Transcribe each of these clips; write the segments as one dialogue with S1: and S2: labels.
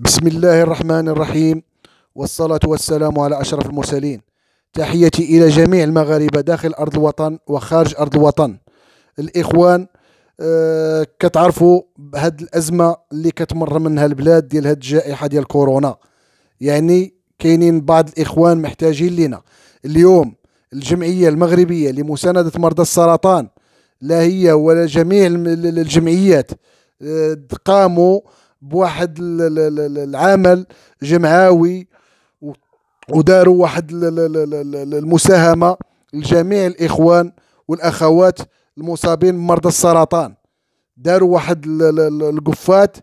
S1: بسم الله الرحمن الرحيم والصلاة والسلام على أشرف المرسلين تحيتي إلى جميع المغاربة داخل أرض الوطن وخارج أرض الوطن الإخوان كتعرفوا بهاد الأزمة اللي كتمر منها البلاد ديال هاد الجائحة ديال كورونا يعني كاينين بعض الإخوان محتاجين لنا اليوم الجمعية المغربية لمساندة مرضى السرطان لا هي ولا جميع الجمعيات قاموا بواحد العمل جمعاوي وداروا واحد المساهمه لجميع الاخوان والاخوات المصابين بمرضى السرطان داروا واحد القفات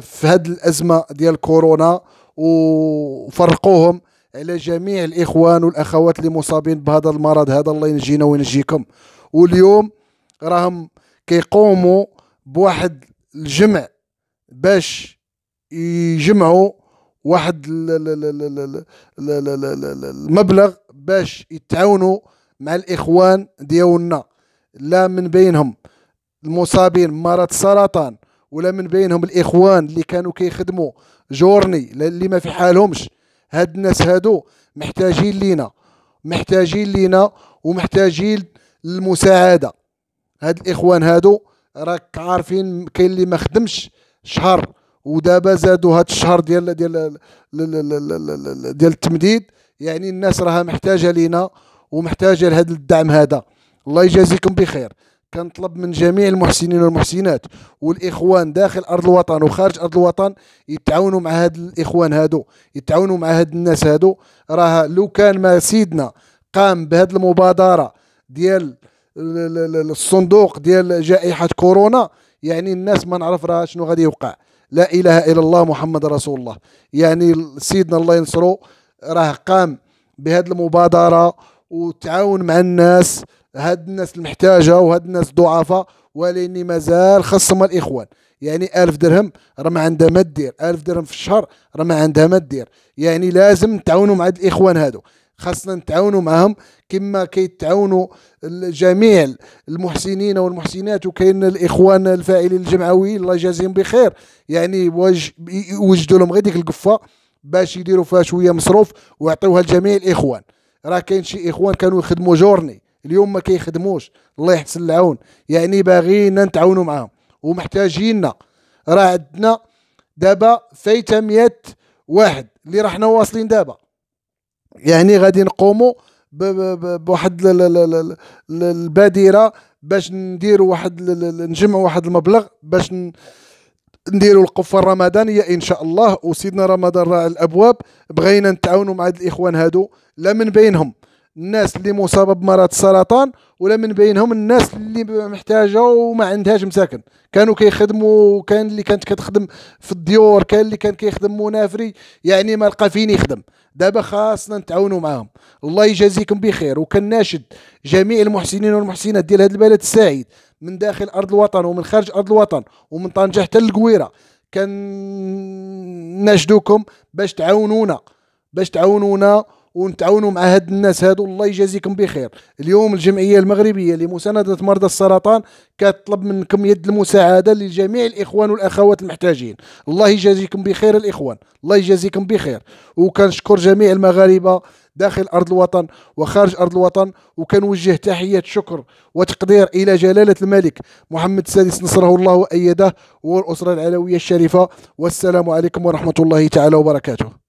S1: في هذه الازمه ديال كورونا وفرقوهم على جميع الاخوان والاخوات اللي مصابين بهذا المرض هذا الله ينجينا وينجيكم واليوم راهم كيقوموا بواحد الجمع باش يجمعوا واحد المبلغ باش يتعاونوا مع الاخوان ديالنا لا من بينهم المصابين مرض السرطان ولا من بينهم الاخوان اللي كانوا كيخدموا جورني اللي ما في حالهمش هاد الناس هادو محتاجين لينا محتاجين لينا ومحتاجين للمساعده هاد الاخوان هادو راك عارفين كاين اللي ما خدمش شهر ودابا زادوا هاد الشهر ديال ديال ديال التمديد يعني الناس راها محتاجه لينا ومحتاجه لهذا الدعم هذا الله يجازيكم بخير كنطلب من جميع المحسنين والمحسنات والاخوان داخل ارض الوطن وخارج ارض الوطن يتعاونوا مع هاد الاخوان هادو يتعاونوا مع هاد الناس هادو راه لو كان ما سيدنا قام بهاد المبادره ديال الصندوق ديال جائحه كورونا يعني الناس ما نعرف راه شنو غادي يوقع لا اله الا الله محمد رسول الله يعني سيدنا الله ينصرو راه قام بهاد المبادره وتعاون مع الناس هاد الناس المحتاجه وهاد الناس الضعفاء ولاني مازال خصم الاخوان يعني ألف درهم راه ما عندها ما دير ألف درهم في الشهر راه ما عندها ما دير يعني لازم تعاونوا مع الاخوان هادو خاصنا نتعاونوا معهم كما كيتعاونوا جميع المحسنين والمحسنات وكاين الاخوان الفاعلين الجمعويين الله يجازيهم بخير يعني وجدوا لهم غير ديك القفه باش يديروا فيها شويه مصروف ويعطيوها لجميع الاخوان راه كاين شي اخوان كانوا يخدموا جورني اليوم ما كيخدموش الله يحسن العون يعني باغينا نتعاونوا معاهم ومحتاجيننا راه عندنا دابا فايته 100 واحد اللي راحنا واصلين دابا يعني غادي نقوموا بواحد البادره باش نديروا واحد نجمعوا واحد المبلغ باش نديروا القفه الرمضانيه ان شاء الله وسيدنا رمضان راه الابواب بغينا نتعاونوا مع هاد الاخوان هادو لا من بينهم الناس اللي مصابه بمرض السرطان ولا من بينهم الناس اللي محتاجه وما عندهاش مساكن كانوا كيخدموا كان اللي كانت كتخدم في الديور كان اللي كان كيخدم منافري يعني ما لقى فين يخدم دابا خاصنا نتعاونوا معاهم الله يجازيكم بخير وكناشد جميع المحسنين والمحسنات ديال هذا البلد السعيد من داخل ارض الوطن ومن خارج ارض الوطن ومن طنجه حتى للقويره كناشدوكم باش تعاونونا باش تعاونونا ونتعاونوا مع هاد الناس هادو الله يجازيكم بخير اليوم الجمعيه المغربيه لمسانده مرضى السرطان كتطلب منكم يد المساعده لجميع الاخوان والاخوات المحتاجين الله يجازيكم بخير الاخوان الله يجازيكم بخير وكنشكر جميع المغاربه داخل ارض الوطن وخارج ارض الوطن وكنوجه تحيه شكر وتقدير الى جلاله الملك محمد السادس نصره الله وايده والاسره العلويه الشريفه والسلام عليكم ورحمه الله تعالى وبركاته